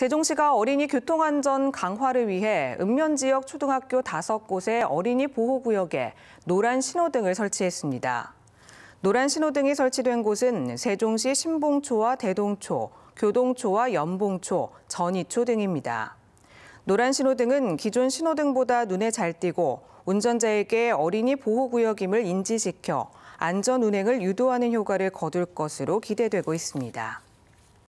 세종시가 어린이 교통안전 강화를 위해 읍면 지역 초등학교 다섯 곳의 어린이 보호구역에 노란 신호등을 설치했습니다. 노란 신호등이 설치된 곳은 세종시 신봉초와 대동초, 교동초와 연봉초, 전이초 등입니다. 노란 신호등은 기존 신호등보다 눈에 잘 띄고 운전자에게 어린이 보호구역임을 인지시켜 안전 운행을 유도하는 효과를 거둘 것으로 기대되고 있습니다.